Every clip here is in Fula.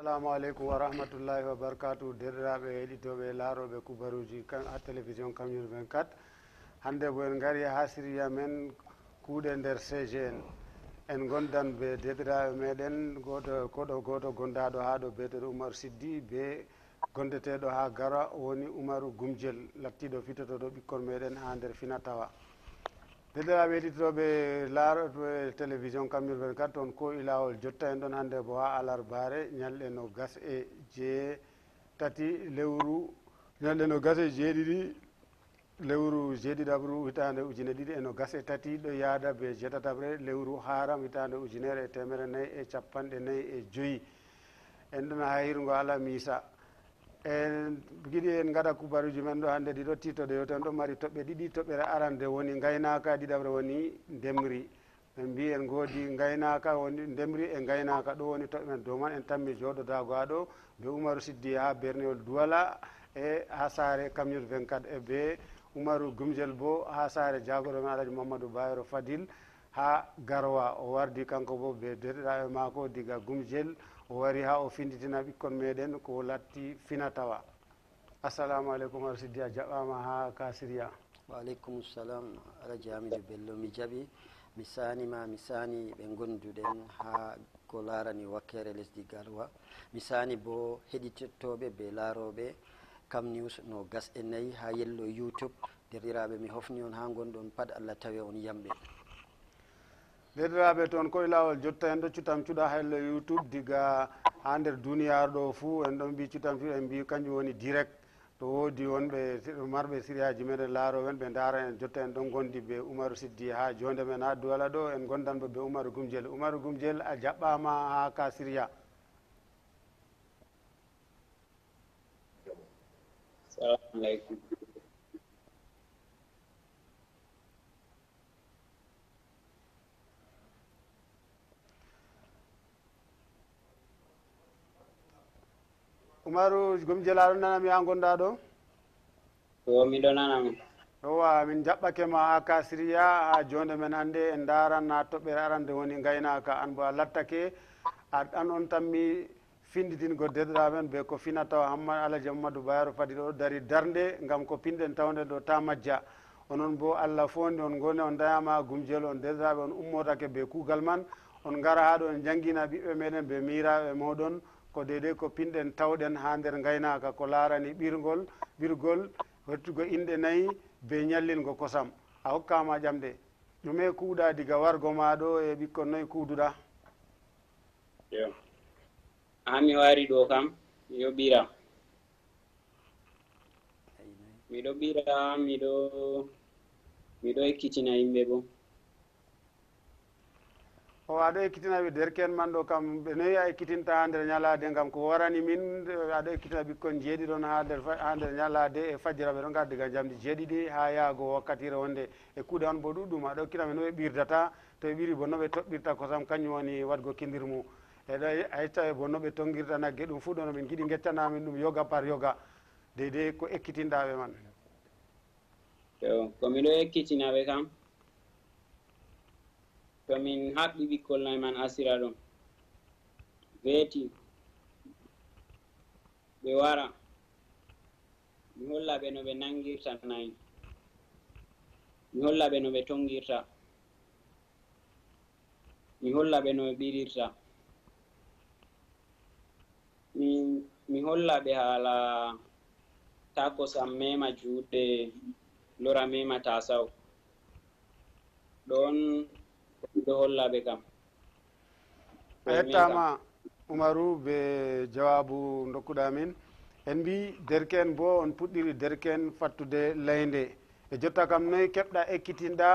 assalamu aleykum wa rahmatullahi wa barkatu derɗiraɓe heɗitoɓe laaroɓe kubaruji ha télévision kañum 24 hande bo en gaari ha siriya men kuuɗe nder cg en en gondan be derɗiraɓe meɗen goto koɗo goto gondaɗo ha ɗo beeteɗo oumar siddi be gondeteɗo ha gara woni oumaru gumjel lattiɗo fitotoɗo ɓikkon meɗen ha nder fina tawa dendiraɓe heditoɓe laaroɓe télévision kamir 24 toon ko ilawol e jotta en ɗon hannde bo ha alarbare ñalɗe no gas e jeetati lewru ñalɗe no gas e jeeɗiɗi lewru jeeɗiɗaɓru hitande ujunere ɗiɗi eno gas e tati ɗo yaada be jeetataɓre lewru haram hitande ujunere e temere nayyi e capanɗe nayyi e joyi en ɗon ha hirgo ala misa e giɗi en gaɗa kubaruji men ɗo hannde ɗiɗo tiitode yo ten ɗo mari toɓɓe ɗiɗi toɓɓere arande woni gaynaka ɗiɗaɓre woni ndemri ɓe mbi en goodi gaynaka woni ndemri e gaynaka ɗo woni toɓɓe men dow man en tammi jooɗodaago haa ɗo be oumaru siddi ha berneol duwala e ha saare kamnut 24 e be oumaru gumdiel bo ha saare jagoɗo men alhaji mamadou bayro fadil ha garowa o wardi kanko bo be derɗiɗaɓe maako diga gumdiel o wari ha o finditina ɓikkon meɗen ko latti finatawa assalamu aleykum ar siddi a jaɓama ha kasiriya waaleykum salam ala jamiɗo bello mi jaaɓi mi sanima mi sani ɓe gonduɗen ha ko larani wakkere lesdi galwa mi sani bo heɗitettoɓe be laroɓe cam news no gas e nayyi ha yello youtube derdiraɓe mi hofni on ha gonɗon pat allah tawe on yamɓe derɗiraɓe toon koye lawol jotta en ɗo cutam youtube diga ha nder ɗo en ɗon mbi cutam en mbi kañum woni direct to woodi wonɓe marɓe meɗen ɓe daara en jotta en ɗon gondi be oumaru siddi ha jonde men ha duwala ɗo en gondanɓe be oumaru oumaru a jaɓɓama ha ka salamu aleykum oumaru gomi dielaɗo nanami ha gonɗa ɗo o miɗo nanami owa min jaɓɓakema ha ka siriya ha jonde men hannde en daran na toɓɓere arande woni gaynaka an bo a lattake aɗan on tanmi finditin go deɗoɗamen ɓe ko fina taw hamma alaji hammadou bayaro fadi ɗo dari darde gam ko pinɗen tawde ɗo ta majja onon bo allah fondi on goni on dayama gumdiel on deɗoɗaɓe on ummotake ɓe kugal man on gara ha ɗo en jangguina ɓiɓɓe meɗen ɓe miraɓe moɗon ko deydei ko pinɗen tawɗen ha nder gaynaka ko laarani ɓirgol ɓirgol hottugo inɗe nayyi be ñallingo kosam a hokkama ƴamɗe ɗume kuuɗa diga wargo ma ɗo e ɓikkon noyi kuuduɗa yo hami wari ɗo kam miɗo ɓira miɗo ɓira miɗo miɗo ekkitina yimɓe boo o aɗo ekkitina ɓe derken man ɗo kam ɓe noyi a ekkitinta ha nder ñalade gam ko warani min aɗo ekkitina ɓikkon jeeɗi ɗon ha nder ha nder ñalade e fajjira ɓe ɗon ga diga jamdi jeeɗiɗi ha yaago wakkatire wonde e kuuɗe on bo ɗuɗɗum aɗa ekkita ɓe no ɓe ɓirdata to ɓe ɓiri bonnoɓe ɓe toɓɓirta kosam kañum woni wadgo kindirmu eɗo a yecca ɓe bonno ɓe tongirta nagge ɗum fuu ɗo no min giɗi geccanamin ɗum yoga par yoga deydey ko ekkitinɗaɓe man to komiɗo ekkitinaɓe kam komin haɓɓi ɓikkol nayi man asira ɗon weeti ɓe wara mi holla ɓe no ɓe nangirta nayi mi holla ɓe no ɓe tongirta mi holla ɓe no ɓe ɓirirta mi mi holla ɓe haala takosam mema juuɗɗe lora mema tasaw ɗon ɗo hollaɓe kam a yettama oumarou be jawabu dokkuɗamin en mbi derken bo on puɗɗiri derken fattude leynde e jotta kam noy keɓɗa ekkitinɗa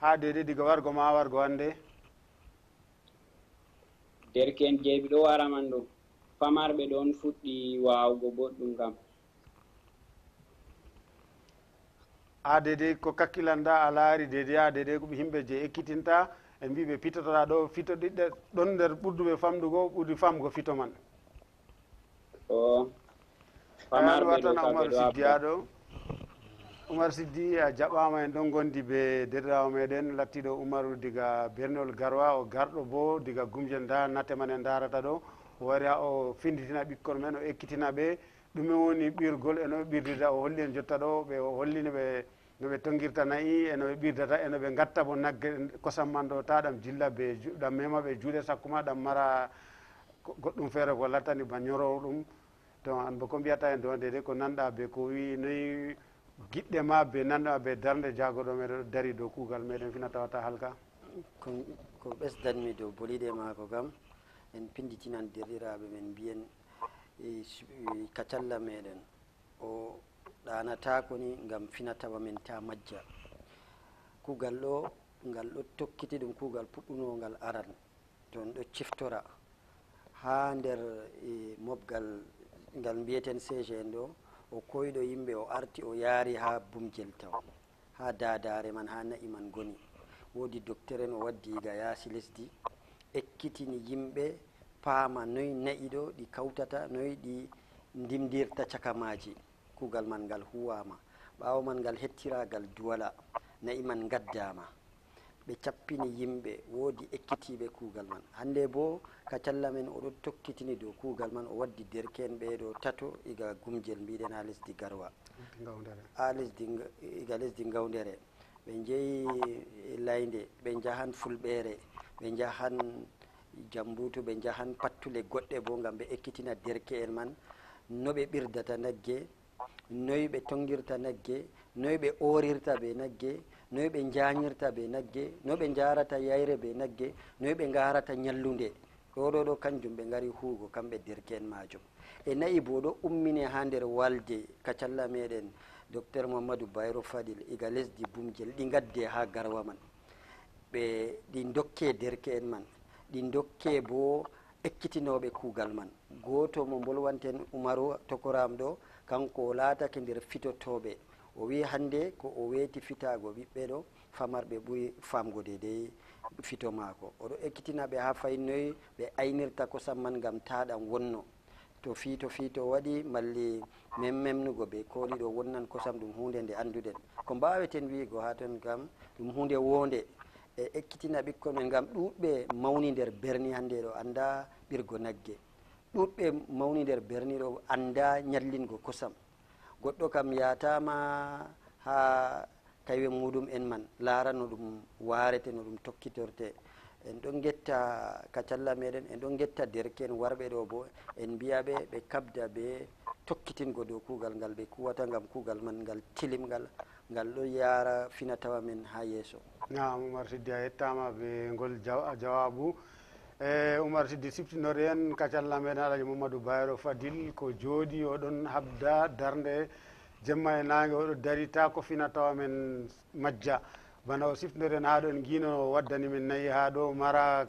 ha dede diga wargo ma wargo hande derken jeeɓi ɗo waraman ɗo pamarɓe ɗon fuɗɗi wawugo boɗɗum kam ha dede ko kakkilanɗa a laari dede ha dede ko ɓe himɓe je ekkitinta en mbi ɓe pitotoɗa ɗo fito ɗiɗɗe ɗon nder ɓurduɓe famɗugo ɓuri famgo fito man aɗuwa tan oumar siddi aɗo oumar siddi a jaɓama en ɗon gondi ɓe derdirawo meɗen lattiɗo oumaru diga bernol garwa o garɗo bo diga gumje da natte man en darata ɗo o wari ha o finditina ɓikkol men o ekkitina ɓe ɗumen woni ɓirgol eno ɓirdirda o holli en jotta ɗo ɓe hollini ɓe no ɓe tongirta nayi eno ɓe ɓirdata eno ɓe gatta bo nagge kosam man ta ɗam jilla be ɗam mema ɓe juuɗe sakku ɗam mara goɗɗum feere ko lattani ba ñorowo ɗum donc an bo ko mbiyata hen ɗon dede ko nanɗa be ko wi noyi giɗɗe ma be nanɗa be darde jagoɗo meɗen dari dow kuugal meɗen fina tawata halka ko ɓesdanmi dow boliɗe maako kam en pinditinan derɗiraɓe men mbiyen kacalla meɗen o ɗanatako ni gam finatawa min ta majja kugal ɗo ngal ɗo tokkiti ɗum kugal puɗɗunongal aran to en ɗo ciftora ha nder e, mobgal ngal mbiyeten sege en ɗo o koyɗo yimɓe o arti o yaari ha bumjel taw ha dadare man ha na'i man goni woodi docteur en o waddiga yaasi lesdi ekkitini yimɓe paama noyi na'i ɗo ɗi kawtata noyi ɗi ndimdirta caka maaji kuugal man ngal huwama ɓaawo man ngal hettiragal duwala nayi man gaddama ɓe cappini yimɓe woodi ekkitiɓe kuugal man hannde bo kacalla men oɗo tokkitini dow kuugal man o waddi derke'en ɓeeɗo tato iga gumjel mbiɗen ha lesdi garwa a lesdi iga lesdi gawdere ɓe jeeyi e laynde ɓe jahan fulɓeere ɓe jahan jambutu ɓe jahan pattule goɗɗe bo ngam ɓe ekkitina derke'en man no ɓe ɓirdata nagge noyi ɓe tongirta nagge noyi ɓe orirta ɓe nagge noyi ɓe jañirta ɓe nagge noyi ɓe jarata yayre ɓe nagge noyi ɓe garata ñallude oɗo ɗo kanjum ɓe gari huugo kamɓe dirke'en majum e nayi bo ɗo ummine ha nder walde kacalla meɗen docteur mamadou bayro fadil iga lesdi bumjel ɗi gadde ha garwa man ɓe ɗi dokke dirke'en man ɗi dokke bo ekkitinoɓe kuugal man goto mo bolwanten umaro tokoram ɗo kanko o laatake ndeer fitotooɓe o wii hannde ko o weeti fitaago ɓiɓɓe ɗo famarɓe ɓuri faamgo de dey fito maako oɗo ekkitina ɓe haa fay noyi ɓe aynirta kosam man ngam taaɗam wonno to fiito fiito waɗi malli men memnugo ɓe kooni ɗo wonnan kosam ɗum hunde nde annduɗen ko mbaaweten wiigo haa toon kam ɗum hunde woonde e ekkitina ɓikkon men ngam ɗuuɗɓe mawni nder berni hannde ɗo annda ɓirgo nagge ɗuɗɓe mawni nder berniɗo annda ñallingo kosam goɗɗo kam yatama ha tawi muɗum en man laara no ɗum warete no ɗum tokkitorte en ɗon getta kacalla meɗen en ɗon getta derke en warɓe ɗo bo en mbiyaɓe ɓe kabda ɓe tokkitingo dow kugal ngal ɓe kuwata gam kugal man ngal tilimgal ngal ɗo yaara finatawa men ha yeeso na omar siddi a yettama ɓe ngol jawabu e oumar siddi siftinori en kacalla meɗen alaji mamadou bayro fadil ko jooɗi oɗon habda darde jemma e nange oɗo dari ta ko fina tawa men majja bana o siftinori en haɗo en guino waddani min nayi ha ɗo mara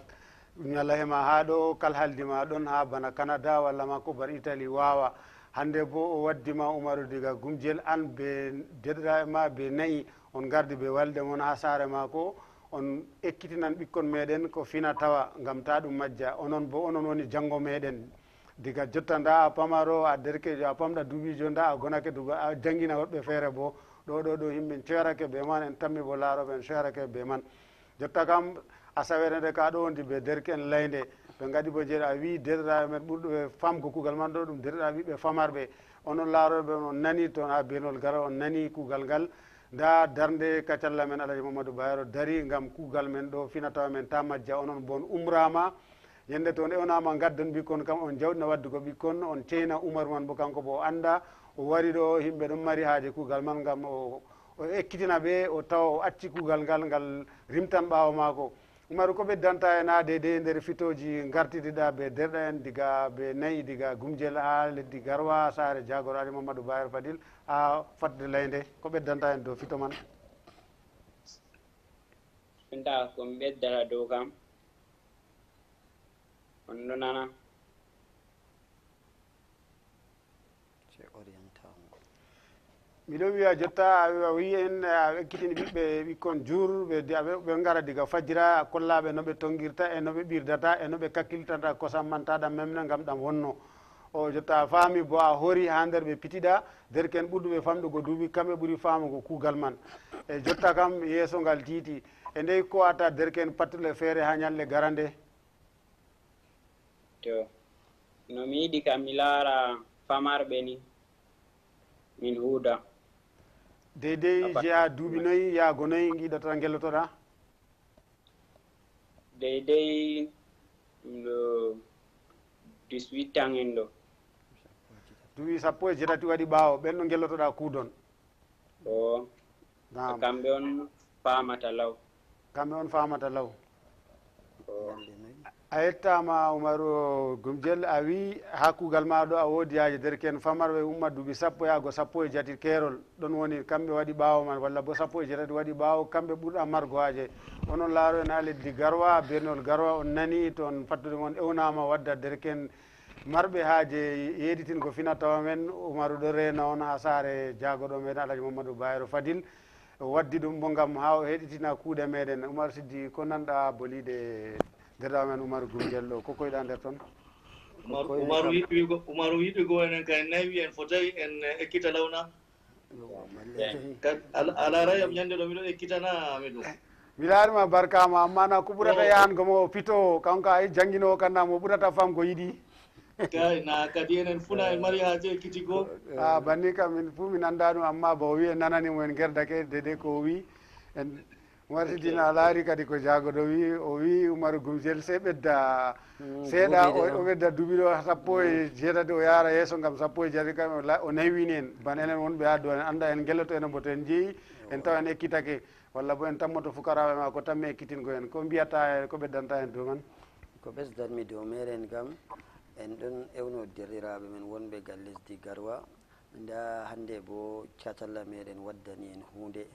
ñallahe ma ha ɗo kalhaldi ma ɗon ha bana canada walla ma ko bar italie wawa hande bo o waddima oumaru diga gumdiel an be deɗɗa e ma be nayi on gardi be walde mon ha saare ma ko on ekkitinan ɓikkon meɗen ko fina tawa gam ta ɗum majja onon bo onon woni janggo meɗen diga jotta nda a pamaro a derkejo a pamɗa duuɓijo nda a gonake duga a janggina woɓɓe feere bo ɗo ɗo ɗo yimɓe serake be man en tammi bo laaroɓe en serake be man jotta kam asawere nde ka ɗo wondi ɓe derke en laynde ɓe gaɗi bo jeeɗa a wi derɗaɓe men ɓurɗoɓe famgo kugal man ɗo ɗum derɗa wiɓe famarɓe onon laaroɓe on nani toon ha benol gara on nani kugal ngal nda darde kacalla men alaji mamadou bayro dari gam kuugal men ɗo finatawa men tamadia onon bon umrama yande toon ewnama gaddan ɓikkon kam on jawɗina wadde ko ɓikkon on ceyna oumar man bo kanko bo o anda o wari ɗo yimɓe ɗon mari haaji kuugal man gam o ekkitina ɓe o tawa o acci kuugal ngal ngal rimtan ɓawo mako umaru ko ɓe danta en a dede e, e nder fitoji gartiɗiɗa ɓe derɗa en diga ɓe nayi diga gumdiel a leddi garwa saare jagoro ali mamadou bayer fadil a fadde leynde ko ɓe danta en dow fito man da komi ɓeddata dow kam on ɗo nana miɗo wiya jotta a wii en a ekkitini ɓiɓɓe ɓikkon jour ɓeɓe ngara diga fajira kollaɓe noɓe tongirta e noɓe ɓirdata e noɓe kakkiltata kosam mantaɗam memne gam ɗam wonno o jotta a faami bo a hoori ha nder ɓe pitiɗa nderken ɓurɗuɓe famɗugo duuɓi kamɓe ɓuuri famugo kuugal man e jotta kam yeeso ngal tiiti e ndey ko wata nderken pattule feere ha ñalle gara nde to no mi yiɗi kam mi laara famarɓe ni min huuda Dede jeeya duuɓi noyi yaago noyi giɗata gellotoɗa deydey ɗum ɗo 18 ans en ɗo duuɓi sappo e jeetati waɗi ɓaawo ɓen ɗo gellotoɗa kuudon o kamɓe on faamata law kamɓe on faamata law o a yettama oumaro gumdiel a wi ha kugal maɗo a wodiyaji derken famarɓe umma duuɓi sappo yaago e sappo e jati keerol ɗon woni kamɓe waɗi ɓawo man walla bo sappo e jetati waɗi ɓawo kamɓe ɓurɗa margo haje onon laaro en ha leddi garwa birnol garwa on nani toon fattude moon ewnama wadda derken marɓe haaje yeeɗitin ko finatawa men oumaro ɗo rena on ha saare jaagoɗo meɗen alhaji mamadou bayro fadil waddi ɗum bo gam ha o heɗitina kuuɗe meɗen oumaro siddi ko nanɗa bolide gadaa men oumarou Gourdiel ɗo kokoyɗa nder toon oumarou yiɗɗigo oumarou yiɗɗigo enen kay nayi wiyen fo tawi en ekkita lawna a laara yam ñande ɗo miɗo ekkitana amidou mi laarima barkama amma na ko ɓurata yahangomo pito kanko ay jangguinowo kanna mo ɓurata fam ko yiɗi kay na kadi enen funa en mari haaje ekkitigo a banni kam min fuu min annda ɗum amma bo wi en nananimo en gerdake dede ko wi en waridina a laari kadi ko jaagoɗo wi o wi umaro gumjel se ɓedda mm, seeɗa o ɓedda duɓiɗo e mm. sappo e jeetati o yaara yesso gam sappo e jeetati kam o naywini en ban enen wonɓe addo en anda en gelloto ene mboto en jeeyi en taw en ekkitake walla bo en tammoto fukaraɓe ma ko tammi ekkitingo hen ko mbiyata ko ɓeddanta hen dow man ko ɓesdanmi dow meren gam en ɗon ewno derriraɓe men wonɓe gal lesdi garwa nda hande bo catalla meɗen waddani en hunde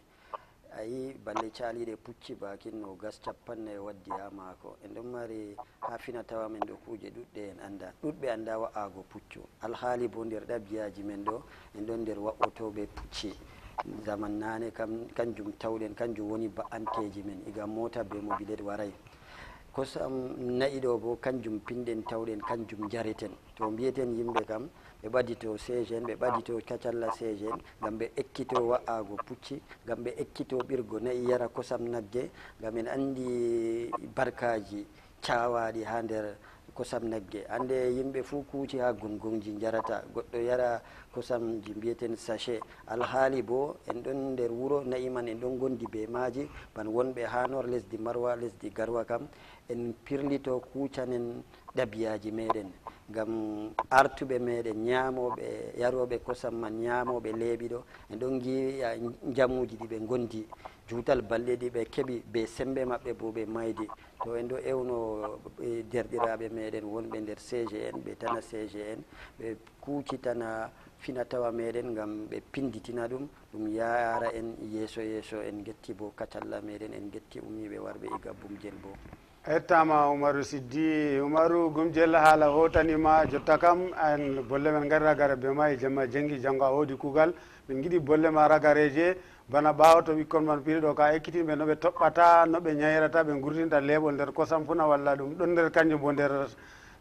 ayi balle caaliɗe pucci bakin no gas capannay e waddi ha mako enɗon mari ha finatawa men ɗo kuuje ɗuɗɗe en anda ɗuɗɓe anda wa'ago puccu alhaali bo nder ɗabiyaji men ɗo en ɗon nder wa'otoɓe pucci zaman nane kam kanjum tawɗen kanjum woni ba'anteji men iga mota be mobilet waray kosam nayi ɗo bo kanjum pinɗen tawɗen kanjum jareten to mbiyeten yimɓe kam ɓe ɓadito cgn ɓe ɓadito cacalla cgn gam ɓe ekkito wa'ago pucci gam ɓe ekkito ɓirgo nayi yara kosam nagge gam en andi barkaji cawaɗi ha nder kosam nagge hannde yimɓe fuu kuuti haa gongongji njarata goɗɗo yara kosam ji mbiyeten sachet alhaali bo en ɗon nder wuro nayi man en ɗon gondi bee maaji ban wonɓe haa nor lesdi marwa lesdi garwa kam en pirlito kuucanen ɗabiyaaji meɗen ngam artuɓe meɗen ñaamooɓe yarooɓe kosam man ñaamooɓe leeɓi ɗo en ɗon giya jamuuji ɗi ɓe gondi juutal balɗe ɗi ɓe keɓi be sembe maɓɓe bo ɓe maydi to en ɗo ewno e derɗiraɓe meɗen wonɓe nder cgn ɓe tana cgn ɓe kuuci tana finatawa meɗen gam ɓe pinditina ɗum ɗum yaara en yeeso yeeso en getti bo kacalla meɗen en getti umiɓe warɓe e gabbumdiel bo ettama oumaru siddi oumaru gumdiel haala hotanima jotta kam en bolle men gari ragara be ma e jemma jengi janggo a woodi kuugal min giɗi bolle ma ragareje bana ɓawa to wikkon man piri ɗo ka ekkitiɓe noɓe toɓɓata noɓe ñayrata ɓe gurtinta leɓol nder kosam funa walla ɗum ɗon nder kanjum bo nder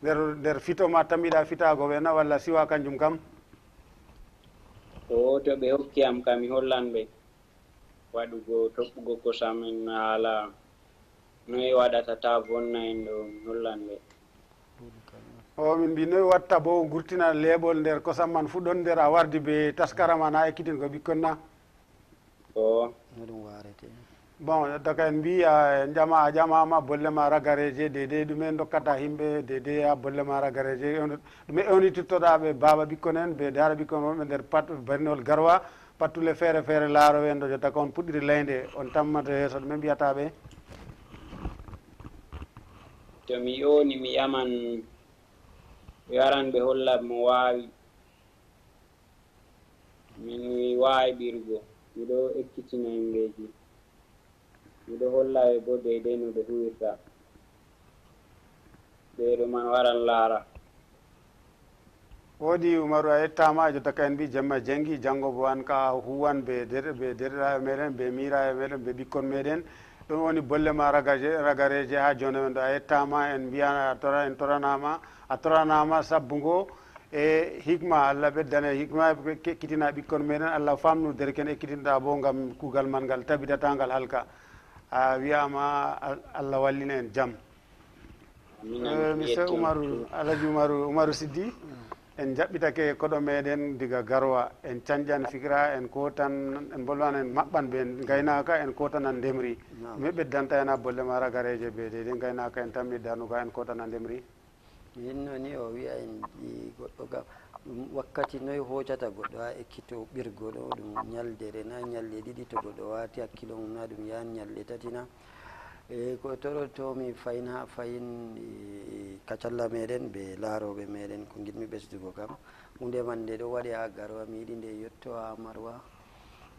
nder nder fitoma tamiɗa fitago ɓena walla siwa kanjum kam o to ɓe hokki am kam mi hollan ɓe waɗugo toɓɓugo kosam en haala noye waɗata ta bonna en ɗo mi hollan ɓe o min mbi noye watta bo gurtina leɓol nder kosam man fu ɗon nder a wardi ɓe taskara man ha ekkitin ko ɓikkon na bon daga en mbi a ƴama a ƴamama bolle ma ragareje dedei ɗumen dokkata himɓe dedei a bolle ma ragareje ɗume ewnitittoɗaɓe baba ɓikkon en ɓe dara ɓikkon wonɓe nder pat barnol garwa pattule feere feere laaro en ɗo jotta ko on puɗɗiri laynde on tammata yeeso ɗume mbiyataɓe to mi yoni mi yaman yaran waran ɓe holla mo wawi min mi waawi ɓirgo ekkitina himɓeji miɗo holla ಇದು ಹೆಚ್ಚಿನ ಎಂಗೇಜಿ no ɓe huwirta ಇದೇನುದು man waran laara woodi umaru a yettama yettamajo ta en mbi jemma jangi janngo bo an ka huwan ɓe ɓe derɗaɓe meɗen ɓe miraɓe meɗen ɓe ɓikkon meɗen ɗum woni bolle ma ragareje ha jonde men ɗo a yettama en mbiya a tora en toranama a toranama sabbu ngo e hikma allah beddane hikma ekkitina ɓikkon meɗen allah famnu derken ekkitinoɗa bo gam kugal man ngal tabitata ngal halka a wiyama allah wallina en jaam monsieur eh, oumarou alhaji oumarou oumarou siddi mm. en jaɓɓitake koɗo meɗen diga garowa en cañƴan fikira en kotan en bolwan en maɓɓan ɓe gaynaka en kotan a ndemri me ɓeddanta hen ha bolle ma ragareje ɓe deyde gaynaka en tammiddanuga en kotan a ndemri yinno ni o wiya en ɗi goɗɗo gam ɗum wakkati noy hocata goɗɗo ha ekkito ɓirgoɗo ɗum ñaldere na ñalle ɗiɗi to goɗɗo wati hakkilo mum na ɗum yahan ñalle tati na e ko toro tomi fayin ha fayin e, kacalla meɗen ɓe laaroɓe meɗen ko guiɗmi ɓesdugo kam hunde man nde ɗo waɗe ha garwa mi yiɗi nde yetto ha marwa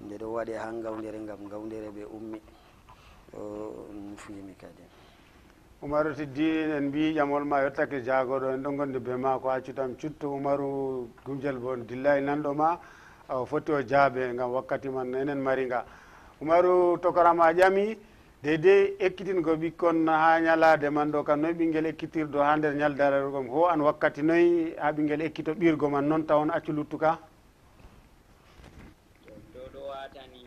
nde ɗo waɗe ha gawdere gam gawdere ɓe ummi o fiimi kadi umaru tiddiɗin en mbi ƴamol ma yettake jaagoɗo en ɗo gonde be ma ko accutam cutto umaru gumdjel boon dilla e nanɗo ma o foti o jaabe gam wakkati man enen mari nga umaru tokorama ƴami deydey ekkitin ko ɓikkon ha ñalade man ɗo kam noyi ɓinguel ekkitirɗo ha nder ñaldararugom ho an wakkati noyi ha ɓinguel ekkito ɓirgo man noon tawon accu luttu ka ɗo ɗo watani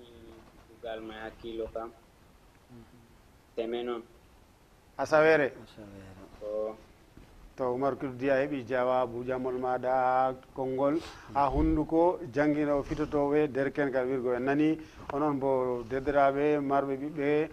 tugal ma hakkilo kam teme noon asawere to oumar kudi a heeɓi jawabu jamol maɗa hmm. ha konngol ha hunnduko jangino fitotoɓe derkengal wirgo en nani onon bo dedraɓe marɓe ɓiɓɓe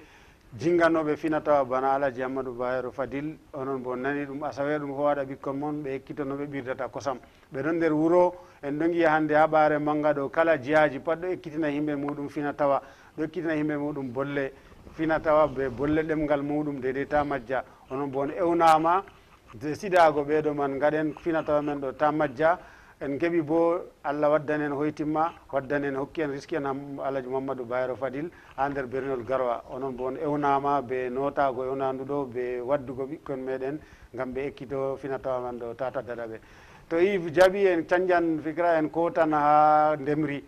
jingannoɓe finatawa bana alaji hammadou bayro fadil onon bo nani ɗum asawere ɗum fo waɗa ɓikkon moon ɓe ekkitonoɓe ɓirdata kosam ɓe ɗon nder wuro en ɗo gi'a hannde ha ɓaare mangga ɗo kala jeyaji pat ɗo ekkitina yimɓe muɗum finatawa ɗo ekkitina yimɓe muɗum bolle finatawa ɓe bolle ɗemngal muɗum dede ta majja ono bon ewnama sidago ɓeɗo man gaɗen finatawa men ɗo ta majja en keeɓi bo allah waddan en hoytimma waddan en hokki en risque en alhaji mouhamadou bayro fadil ha nder bernol garwa onon bon ewnama ɓe notago ewnandu ɗo ɓe waddugo ɓikkon meɗen gam ɓe ekkito finatawa man ɗo tata daɗa ɓe to yve jaaɓi en cañjan fikira en kotan ha ndemri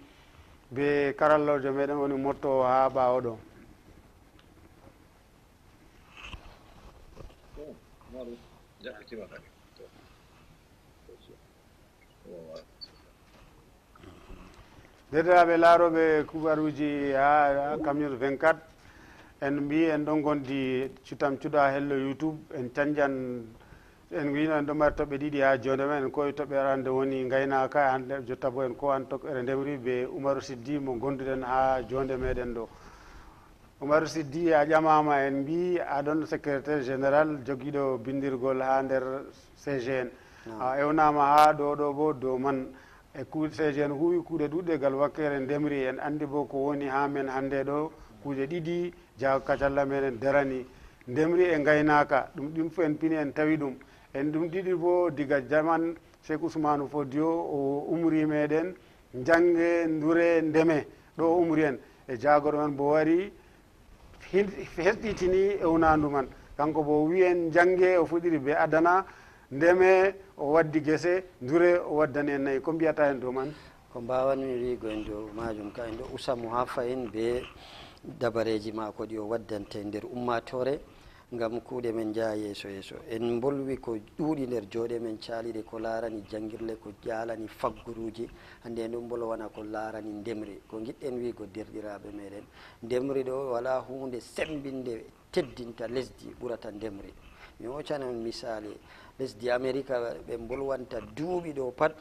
ɓe karallojo meɗen woni motto ha ɓawoɗo dedaɓe laaroɓe kubaruji ha kamir 24 en mbi en ɗon gondi cutam cuɗa hello youtube en cañdian en wino en ɗo mari toɓɓe ɗiɗi ha jonde men en koye toɓɓe arande woni gaynaka jottabo en ko an toɓɓere ndemri be oumaro siddi mo gonduɗen ha jonde meɗen ɗo oumaru siddi a ƴamama en mbi aɗon secrétaire général joguiɗo bindirgol ha nder cgn ah. a ewnama ha ɗo ɗo bo dow man e kuuɗe cgn huwi kuuɗe ɗuɗɗegal wakkere ndemri en andi bo ko woni ha men hande ɗo kuuɗe ɗiɗi jaw kacalla menen darani ndemri e gaynaka ɗum ɗin fo en pini en tawi ɗum en ɗum ɗiɗi bo diga jaman cheikh ousmanou fo dio o umri meɗen jangge duure ndeme ɗo umri en e jagoɗo men bo wari herɗitini ewnandu man kanko bo wiyen jangge o fuɗiri be adana ndeme o waddi guese dure o waddani en nayyi ko mbiyata hen dow man ko mbawanmi wigo en dow majum ka en ɗo usamo ha fayin be dabareji mako ɗi o waddante nder ummatore ngam kuuɗe men jaha yeeso yeeso en mbolwi ko ɗuuɗi nder jooɗe men caaliɗe ko laarani jangirle ko ƴaalani faggoruuji hannde en ɗum mbolwana ko laarani ndemri ko giɗɗen wiigo derɗiraaɓe meɗen ndemri ɗo wala huunde sembinde teddinta lesdi ɓurata ndemri mi hoccanan misaali lesdi amérika ɓe mbolwanta duuɓi ɗo pat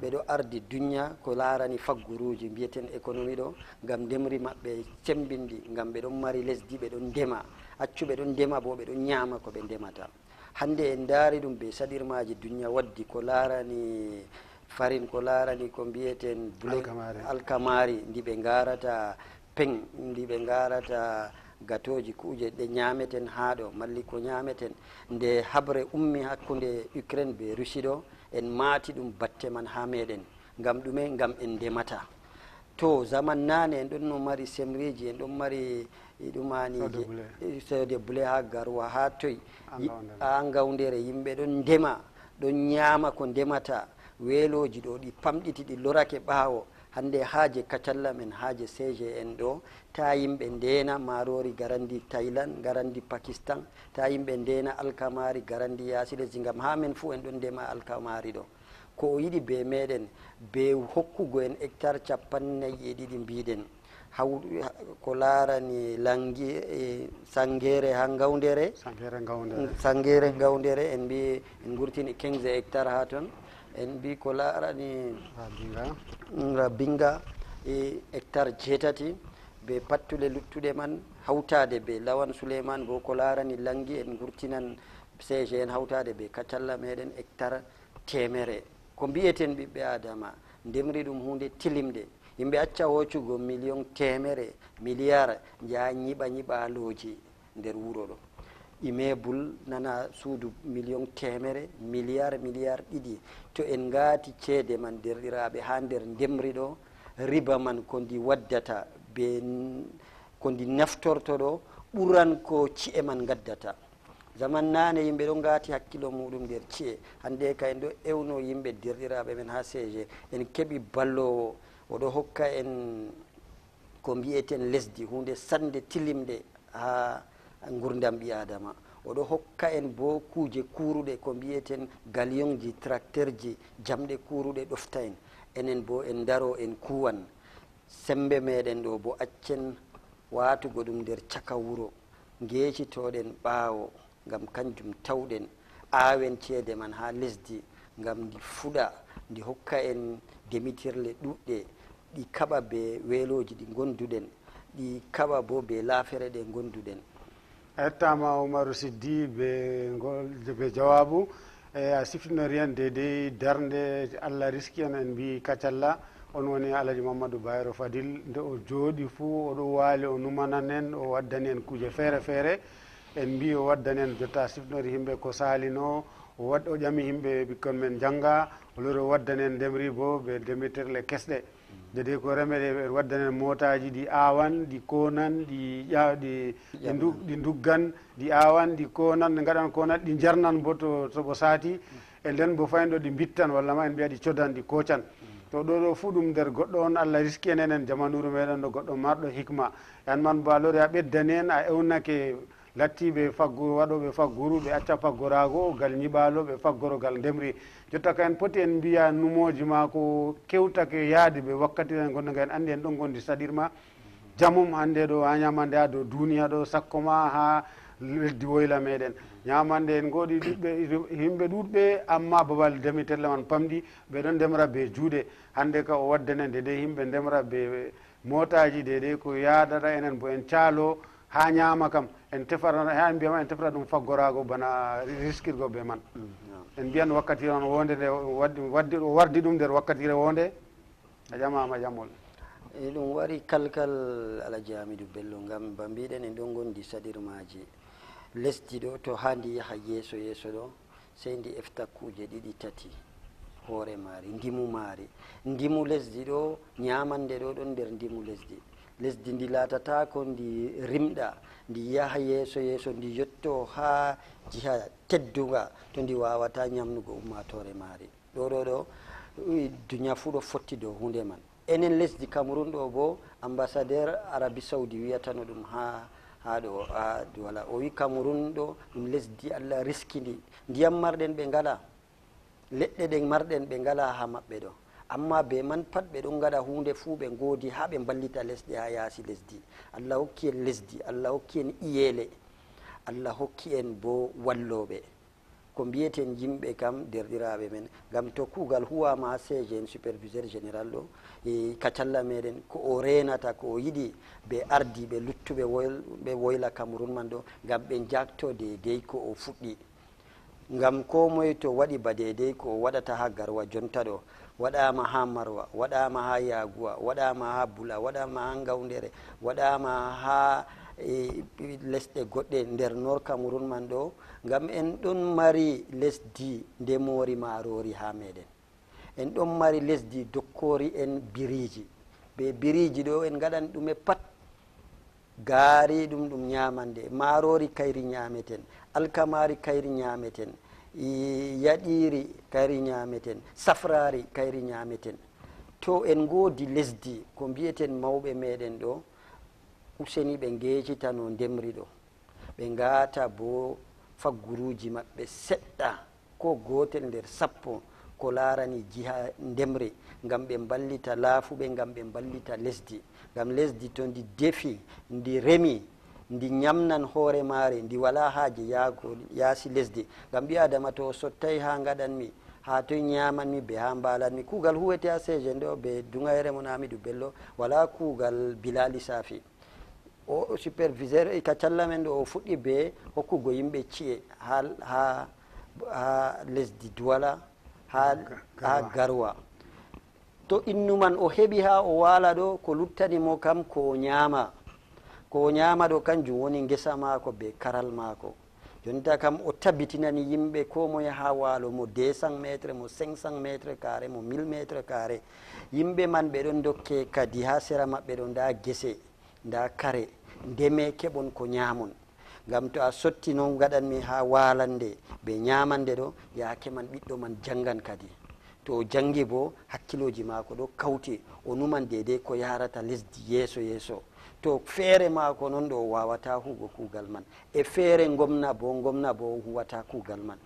ɓe ɗo ardi duniia ko laarani faggoruuji mbiyeten économie ɗo ngam ndemri maɓɓe sembindi ngam ɓe ɗon mari lesdi ɓe ɗon ndema accuɓe ɗon ndema bo ɓe ɗon ñaama koɓe ndemata hannde en daari ɗum ɓe saɗirmaji duniat waddi ko laarani farin ko laarani ko mbiyeten bl alkamari ndi ɓe ngarata peng ndi ɓe ngarata gatoji kuuje ɗe ñaameten haa ɗo malli ko ñaameten nde habre ummi hakkunde ucraine be russie ɗo en maati ɗum batte man haa meɗen ngam ɗume ngam en ndemata to zaman naane en ɗon no mari semreji en ɗon mari ɗumanije sede boulet ha garwa ha toy ha gawdere yimɓe ɗon ndema ɗon ñaama ko ndemata weeloji ɗo ɗi pamɗiti ɗi lorake ɓaawo hande haaje kacalla men haaje cgn ɗo ta yimɓe ndena marori garandi thailand garandi pakistan ta yimɓe ndena alkamari garandi yaasi lesdi gam ha men fo en ɗon ndema alkamari ɗo ko o yiɗi be meɗen be hokkugo en hectare capannayi e ɗiɗi mbiɗen hawl ko laarani langi e sanngere ha gawndere sanngere gawndere en mbi en gurtini 15 hectare ha toon en mbi ko laarani rabinga mm, e hectare jeetati be pattule luttuɗe man hawtade be lawan souleymane bo ko laarani langi en gurtinan cgn hawtade be kaccalla meɗen hectare temere ko mbiyeten ɓiɓɓe adama ndemri ɗum hunde tilimde yimɓe acca hoccugo million temere milliard jaa ñiɓa ñiɓaloji nder wuro ɗo immeuble nana suudu million temere milliard milliard ɗiɗi to en ngaati ceede man derɗiraaɓe haa nder ndemri ɗo riba man ko ndi waddata be ko ndi naftorto ɗo ɓuran ko ci'e man ngaddata zaman naane yimɓe ɗo ngaati hakkilo muɗum nder ci'e hannde ka en ɗo ewno yimɓe derɗiraaɓe men haa cg en keɓi balloowo oɗo hokka en ko mbiyeten lesdi hunde sande tilimde ha gurdam ɓi adama oɗo hokka en bo kuuje kuuruɗe ko mbiyeten galion ji tracteur ji jamɗe kuuruɗe ɗofta en enen bo en daro en kuwan sembe meɗen ɗo bo accen watugo ɗum nder caka wuro gecitoɗen ɓaawo ngam kanjum tawɗen aawen ceede man ha lesdi ngam ndi fuɗa ndi hokka en demitirle ɗuɗɗe ɗi kaɓa be weelooji ɗi ngonduɗen ɗi kaɓa bo be laafere ɗe ngonduɗen ettama oumaro siddi be be jawabu e a siftinori hen dedey darde allah risqui en en mbi kaccalla on woni alhaji mamadou bayro fadil nde o jooɗi fuu oɗo waali o numanan en o waddani en kuuje feere feere en mbi o waddani en jotta siftinori yimɓe ko salino o ƴami yimɓe ɓikkon men jangga o lori o waddani en ndemri bo ɓe ndemirterle kesɗe jadi ko remere e waddanen motaji ɗi awan ɗi konan ɗi ɗi nduggan ɗi awan ɗi konan ɗi gaɗan konan ɗi jernan bo to toɓo saati e nden bo fayno ɗi mbittan walla ma en mbiya ɗi codan ɗi koocan to ɗo ɗo fuu ɗum nder goɗɗo on allah riski enen en jamanuru meɗen ɗo goɗɗo marɗo hikma an man mbo alori a ɓeddanen a ewnake lattiɓe faggo waɗoɓe faggoru ɓe acca faggorago gal ñiɓalo ɓe faggorogal ndemri jotta ka en poti en mbiya numoji ma ko kewtake yaade ɓe wakkati en gonɗo ga en andi en ɗon gondi saɗirma jamum hande ɗo ha ñamande ha dow duniya ɗo sakko ma ha leddi woyla meɗen ñamande en goɗi ɗuɗɓe yimɓe ɗuɗɓe amma babal ndemitelle man pamɗi ɓeɗon ndemra be juuɗe hande ka o waddene de de yimɓe ndemra be motaji de de ko yadata enen bo en caalo ha ñama kam en tefatano ha en mbiyama en tefata ɗum faggorago bana riskirgo ɓe man mm, en mbiyan wakkati on wonde nde wadi waddi ɗo wardi ɗum nder wakkatire wonde a jamama jamol ei ɗum wari kalkal ala jamidou bello gam ba mbiɗen en ɗon gondi saɗirmaji lesdi ɗo to ha ndi yaaha yesso yesso ɗo sey ndi eftakkuje ɗiɗi tati hoore maari ndimu maari ndimu lesdi ɗo ñamande ɗo ɗon nder ndimu lesdi lesdi ndi laatatako ndi rimɗa ndi yaha yeeso yeeso ndi yetto ha jiha tedduga to ndi wawata ñamnugo ummatore maari ɗo ɗo ɗo duña fuu ɗo fotti dow hunde man enen lesdi cameron ɗo bo ambassadeur arabie saudi wiyatano ɗum ha ha ɗo a voilà o wi cameron ɗo ɗum lesdi allah riski ndi ndiyam marɗen ɓe ngala leɗɗe ɗe marɗen ɓe ngala ha maɓɓe ɗo amma be man pat ɓe ɗon gaɗa hunde fuu ɓe godi ha ɓe ballita lesɗe ha yaasi lesdi allah hokki en lesdi allah hokki en iyele allah hokki en bo walloɓe ko mbiyeten yimɓe kam derɗiraɓe men gam to kuugal huwama siége en superviseur général ɗo e kacalla meɗen ko o renata ko o yiɗi ɓe ardiɓe luttuɓe ɓe woyla cameron man ɗo gam ɓe jakto de dey ko o fuɗɗi ngam ko moye to waɗi ba deydey ko waɗata ha garwa jonta ɗo waɗama ha marwa waɗama ha yaguwa waɗama ha bula waɗama ha gawdere waɗama ha e, lesɗe goɗɗe nder nor camaron man ɗo ngam en ɗon mari lesdi ndemori marori ha meɗen en ɗon mari lesdi dokkori en biriji be biriji ɗo en gaɗan ɗume pat gaari ɗum ɗum ñamande marori kayri ñameten alkamari kayri ñameten yaɗiri kayri ñameten safrari kayri ñameten to en goodi lesdi ko mbiyeten mawɓe meɗen ɗo useni ɓe gejitano ndemri ɗo ɓe gaata bo fagguruji maɓɓe seɗɗa ko gotel nder sappo ko larani jiha ndemri gam ɓe ballita laafuɓe gam ɓe ballita lesdi gam lesdi to ndi defi ndi remi ndi ñamnan hoore maare ndi wala haaje yaago yaasi lesdi ngam ɓi adama to sottay ha gaɗanmi ha toy ñamanmi be ha mbalanmi kuugal huwete a sejen ɗo ɓe dugayere mon amidou bello wala kuugal bilali safi o superviseur e ka calla men ɗo o fuɗɗi be hokkugo yimɓe ci'e ha ha ha lesdi duwala ha ha garwa to innuman o heɓi ha o wala ɗo ko luttanimo kam ko ñaama ko ñaama ɗo kanjum woni ngesa maako be karal maako jonita kam o tabitinani yimɓe ko moye ha waalo mo 200 métre mo 500 métre carré mo 1000 métre carré yimɓe man ɓe ɗon dokke kadi ha sera maɓɓe ɗo nda gese nda kare ndeme keɓon ko ñaamon ngam to a sotti noon gaɗanmi ha waalande ɓe ñaamande ɗo yaake man ɓiɗɗo man janngan kadi to o janngi bo hakkiloji maako ɗo kawti o numan dedei ko yarata lesdi yeeso yeeso to feere maako noon ɗo wawata huugo kuugal man e feere gomna bo gomna bo huwata kuugal man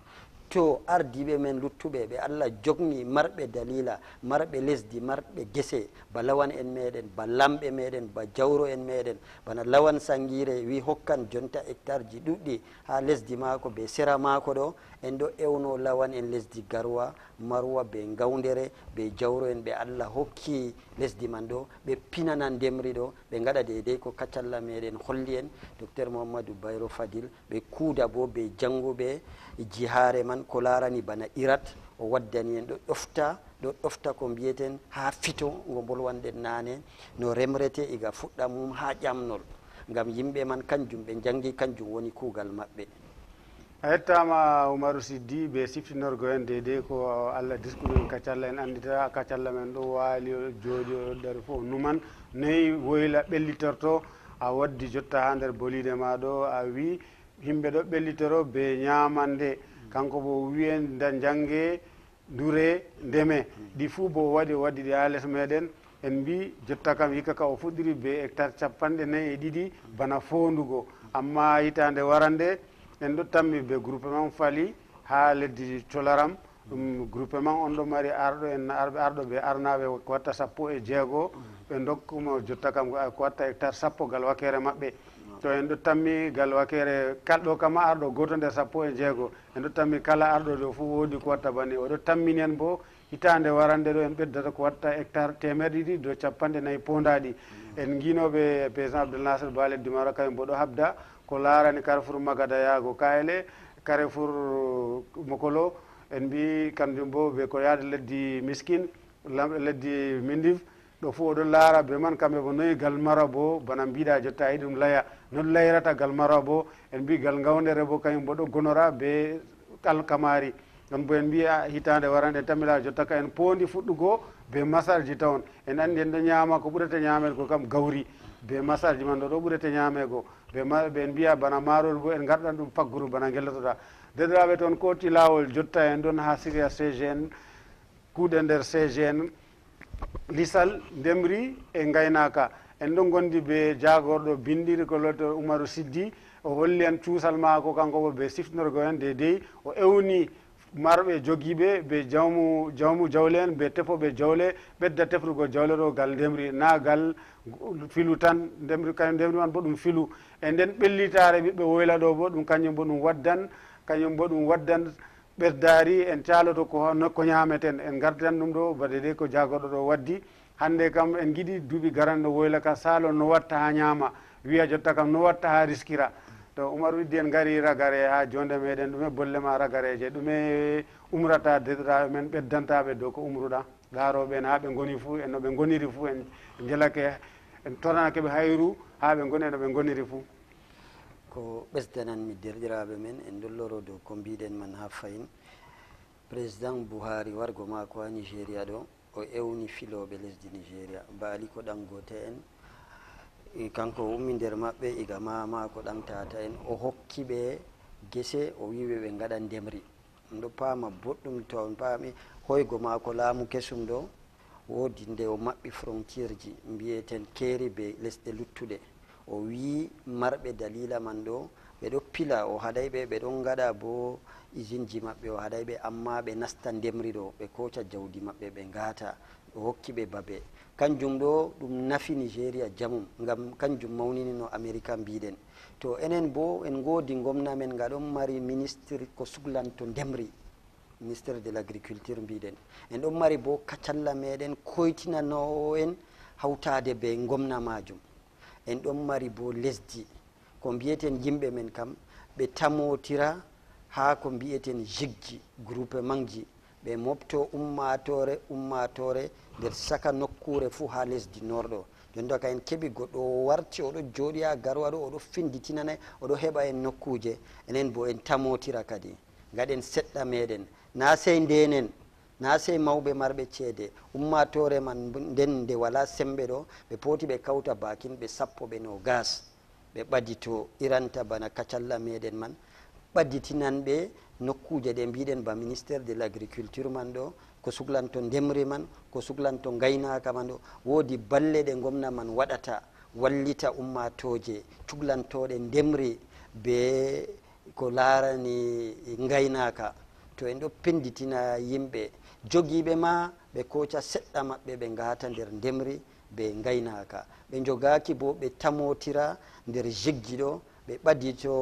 to ardiɓe men luttuɓe ɓe allah jogni marɓe dalila marɓe lesdi marɓe gese ba lawan en meɗen ba lamɓe meɗen ba jawro en meɗen bana lawan sangire wi hokkan jonta hectare ji ɗuɗɗi ha lesdi maako be sera maako ɗo en ɗo ewno lawan en lesdi garwa marwa be gawdere be jawro en ɓe allah hokki lesdi man ɗo ɓe pinana ndemri ɗo ɓe gaɗa dedei ko kaccalla meɗen holli en docteur mouhamadou bayro fadil ɓe kuuda bo be janguɓe E jihaare man ko laarani bana irat o waddani en ɗo ɗofta ɗo ɗofta ko mbiyeten haa fito ngo mbolwanɗen naane no remrete iga e fuɗɗa mum haa ƴamnol ngam yimɓe man kanjum ɓe janngi kanjum woni kuugal maɓɓe a hettama oumaru siddi ɓe siftinorgo en dede ko allah diskumen kacalla en anndita kacalla men ɗo waali o jooɗi o ɗoddare fof o numan noyi woyla ɓellitorto a waddi jotta haa nder boliide ma ɗo a wii yimɓe ɗo ɓellitoro be ñamande kanko bo wiyenda jangge dure ndeme ɗi fuu bo waɗi waɗi ɗi haales meɗen en mbi jotta kam hikka ka o fuɗɗiri be hectare capanɗe nayyi e ɗiɗi bana fondugo amma hitande warande en ɗo tammi be groupement fali ha leddi colaram ɗum groupement on ɗo mari arɗo en arɓe arɗo ɓe arnaɓe ko watta sappo e jeego ɓe dokkumo jotta kam ko watta hectare sappo gal wakkere maɓɓe to en ɗo tammi gal wakkere kalɗo kama arɗo goto nder sappo e jeego en ɗo tammi kala arɗo ɗo fof woodi ko watta bani oɗo tammini en bo hitande warande ɗo en ɓeddata ko watta hectare temere ɗiɗi do capanɗe nayyi pondaɗi en guinoɓe président abdoulnasir baalel dumara kañum mboɗo habda ko laarani carrefour magada yaago kayle carrefour uh, mokolo en mbi kanjum bo ɓe ko yaade leddi miskine leddi mindive ɗo fo oɗon laara be man kamɓe bo noyi galmara bo bana mbiɗa jotta ayi ɗum laya non layrata galmara bo en mbi gal gawdere bo kañum bo ɗo gonora be alkamari on bo en mbi hitande waran en tamila jotta ka en pondi fuɗɗugo be masarji tawon en andi en ɗo ñaama ko ɓurete ñaamego kam gawri be masarji man ɗo ɗo ɓurete ñaamego en mbiya bana maarori bo en garɗan ɗum fagguru bana gellotoɗa dedoraɓe toon koti laawol jotta en ɗon ha siria cgn kuuɗe nder cgn lisal ndemri e gaynaka en ɗo gondi be jagorɗo bindiri ko lotto oumaro siddi o holli an cuusal mako kanko bo be siftorgo hen de dey o ewni marɓe joguiɓe be jawmu jawmu jawle en be tefoɓe jawle ɓedda tefrugo jawle ɗo gal ndemri na gal filu tan ndemri kañum ndemri man bo ɗum filu e nden ɓellitare ɓiɓɓe woyla ɗo bo ɗum kañum bo ɗum waddan kañum bo ɗum waddan ɓerdaari en caaloto ko ko ñaameten en gardan ɗum ɗo baɗe ɗe ko jaagoɗo ɗo waddi hannde kam en giɗi duuɓi garanɗo woyla ka saalo no watta haa ñaama wiya jotta kam no watta haa riskira to oumar widdi en ngari ragare haa joonde meɗen ɗume bolle ma ragareje ɗume umrata deɗiraaɓe men ɓeddantaaɓe dow ko umruɗa laarooɓe en haa ɓe ngoni fuu en no ɓe ngoniri fuu en jalake en toranake ɓe hayru haa ɓe ngoni e no ɓe ngoniri fuu ko ɓesdananmi derɗiraɓe men en dolloro dow ko mbiɗen man ha fayin président bouhari wargo mako ha nigéria ɗo o ewni filoɓe lesdi nigéria baali ko ɗan gota en e kanko ummi nder maɓɓe iga ma mako ɗan tata en o hokki ɓe gese o wiɓe ɓe gaɗa ndemri ɗum ɗo paama boɗɗum to on paami hoygo mako laamu kesum ɗo woodi nde o maɓɓi frontiere ji mbiyeten keeri be lesɗe luttuɗe o wii marɓe dalila man ɗo ɓe ɗo pila o haɗay ɓe ɓe ɗon gaɗa bo usine ji maɓɓe o haɗay ɓe amma ɓe nasta ndemri ɗo ɓe koca jawdi maɓɓe ɓe gaata o hokki ɓe babe kanjum ɗo ɗum nafi nigéria jamum ngam kanjum mawnini no américa mbiɗen to enen bo en goodi gomna men nga ɗon mari ministre ko suglanto ndemri ministére de l' agriculture mbiɗen en ɗon mari bo kacalla meɗen koytinanowo en hawtade be gomna majum en ɗon mari bo lesdi ko mbiyeten yimɓe men kam ɓe tamotira ha ko mbiyeten jigji groupement ji ɓe mofto ummatore ummatore nder saka nokkure fou ha lesdi norɗo jonto ka en keeɓi goɗɗo o warti oɗo jooɗi ha garo aɗo oɗo finditinanayi oɗo heɓa en nokkuje enen bo en tamotira kadi gaɗen seɗɗa meɗen na sey ndenen na sey mawɓe marɓe ceede ummatore man nden nde wala semɓe ɗo ɓe pooti ɓe kawta bakin ɓe sappo ɓe no gas ɓe ɓadito iranta bana kacalla meɗen man ɓadditinanɓe nokkuje ɗe mbiɗen ba ministére de l' agriculture man ɗo ko suglanto ndemri man ko suglanto gaynaka man ɗo woodi balle ɗe gomna man waɗata wallita ummatoje cuglantoɗe ndemri be ko laarani gaynaka to en ɗo penditina yimɓe jogiiɓe ma ɓe kooca seɗɗa maɓɓe ɓe ngaata nder ndemri ɓe ngaynaaka ɓe jogaaki bo ɓe tamotira nder jeggi ɗo ɓe ɓadito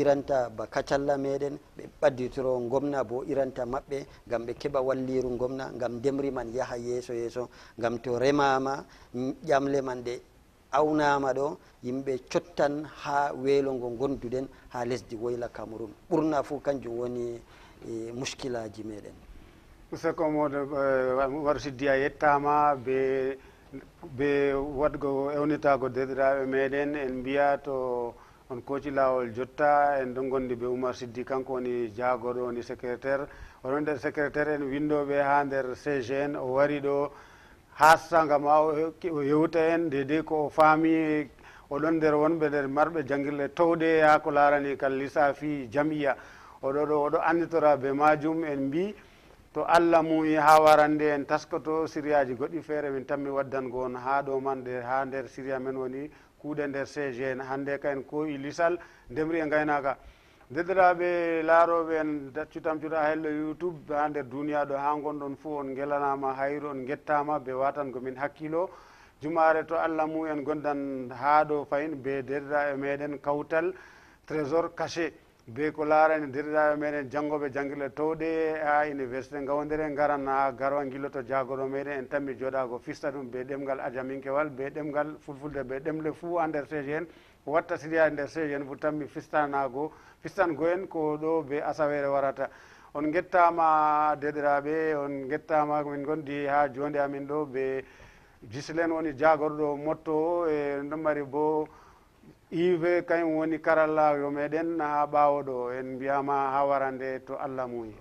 iranta ba kacalla meɗen ɓe ɓadditoro gomna bo iranta maɓɓe ngam ɓe keɓa walliru gomna ngam ndemri man yaha yeeso yeeso ngam to remaama mm, ƴamle man ɗe awnaama ɗo yimɓe cottan haa weelongo gonduɗen haa lesdi woyla cameron ɓurna fuu kanjum woni e, muskilaji meɗen usako moɗo eh, warsiddiya yettama be be wadgo ewnitago dediraɓe meɗen en mbiya to on kooci lawol jotta en dongondi be oumar siddi kanko woni jagoɗo woni secrétaire oɗon nder secrétaire en windoɓe ha nder cgn o wari ɗo hasaga ma o yewta en dedei ko o faami oɗon nder wonɓe nder marɓe jangirle towɗe ha ko larani kal lissafi jamiya oɗo ɗo oɗo anditora be majum en mbi to allah muyi ha warande en taskoto siriyaji goɗɗi feere min tanmi waddango on ha ɗo man ɗe ha nder siria men woni kuuɗe nder cgn hande kayen koyi lisal ndemri e gaynaka dedraɓe laaroɓe en daccutam cuta hello youtube ha nder duniya ɗo ha gonɗon fo on gelanama hayru on gettama be watango min hakkilo jumare to allah mu en gondan ha ɗo fayin be dedraɓe meɗen kawtal trésor caché be ko laarani derdaaɓe meɗen janngoɓe janngirle towɗe ha université gawdire garan ha garwa gillo to jaagoɗo meɗen en tammi jooɗago fista ɗum be ɗemgal adiaminkewal be ɗemgal fulfulde be ɗemle fou a nder sége hen watta siriya e nder sége hen fo tammi fistanago fistango hen ko ɗo be asaweere warata on gettama deɗiraɓe on gettama min gondi ha jonde amin ɗo be jusselen woni jaagorɗo motto e non mari boo ive kañum woni karallawyo meɗen ha ɓawoɗo en mbiyama ha warande to allah muyi